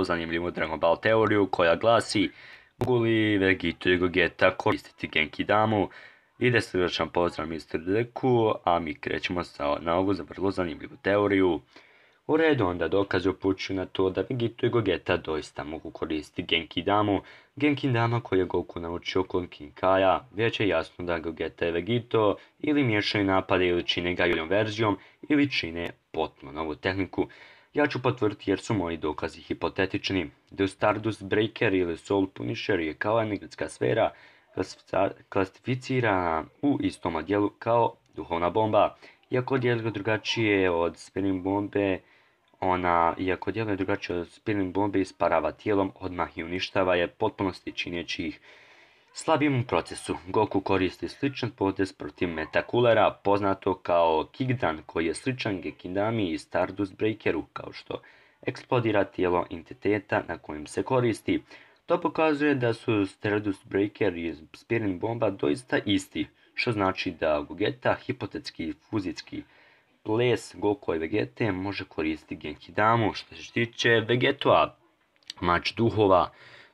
zanimljivu Dragon Ball teoriju koja glasi mogu li Vegito i Gogeta koristiti Genkidamu Ide srdačan pozdrav Mr. Deku, a mi krećemo sa, na ovu za vrlo zanimljivu teoriju. U redu onda dokaze upućuju na to da Vegito i Gogeta doista mogu koristiti Genki Dama koji je Goku naučio kod Kinkaja, već je jasno da Gogeta je Vegito ili miješaju napade ili čine ga verzijom ili čine potpuno novu tehniku. Ja ću potvrditi jer su moji dokazi hipotetični. The Stardust Breaker ili Soul Punisher je kao energetska sfera klasificirana u istom dijelu kao duhovna bomba. Iako djeluje drugačije od spinning bombe, ona, iako djeluje drugačije od spinning bombe, isparava tijelom, odmah i uništava je potpunosti činjeći ih Slabim procesu, Goku koristi sličan potez protiv Metakulera, poznato kao Kigdan koji je sličan Gekidami i Stardust Breakeru, kao što eksplodira tijelo entiteta na kojem se koristi. To pokazuje da su Stardust Breaker i Spirin Bomba doista isti, što znači da Gogeta hipotetski i fuzijski ples Goku i Vegete može koristiti Genkidamu što se tiče Vegetua, mač duhova,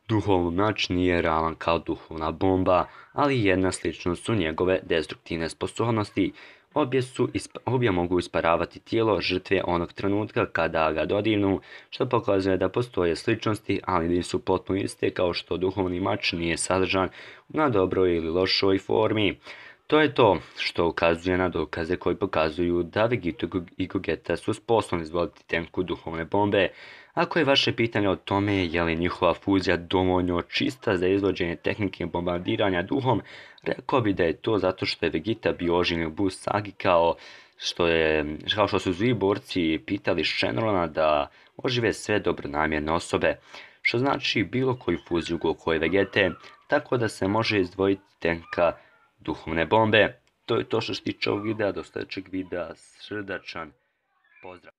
Duhovni mač nije ravan kao duhovna bomba, ali jedna sličnost su njegove destruktivne sposobnosti. Obje, su, obje mogu isparavati tijelo žrtve onog trenutka kada ga dodirnu, što pokazuje da postoje sličnosti, ali nisu potpuno iste kao što duhovni mač nije sadržan na dobroj ili lošoj formi. To je to što ukazuje na dokaze koji pokazuju da Vegito i Gogeta su sposobni izvoditi tenku duhovne bombe. Ako je vaše pitanje o tome je li njihova fuzija dovoljno čista za izvođenje tehnike bombardiranja duhom, rekao bi da je to zato što je Vegeta bio oživljen u sagi kao što je, kao što su zvi borci pitali Shenrona da ožive sve dobronamjerne osobe, što znači bilo koju fuziju u kojoj Vegete, tako da se može izdvojiti tenka duhovne bombe. To je to što se tiče ovog videa, do sljedećeg videa, srdačan pozdrav.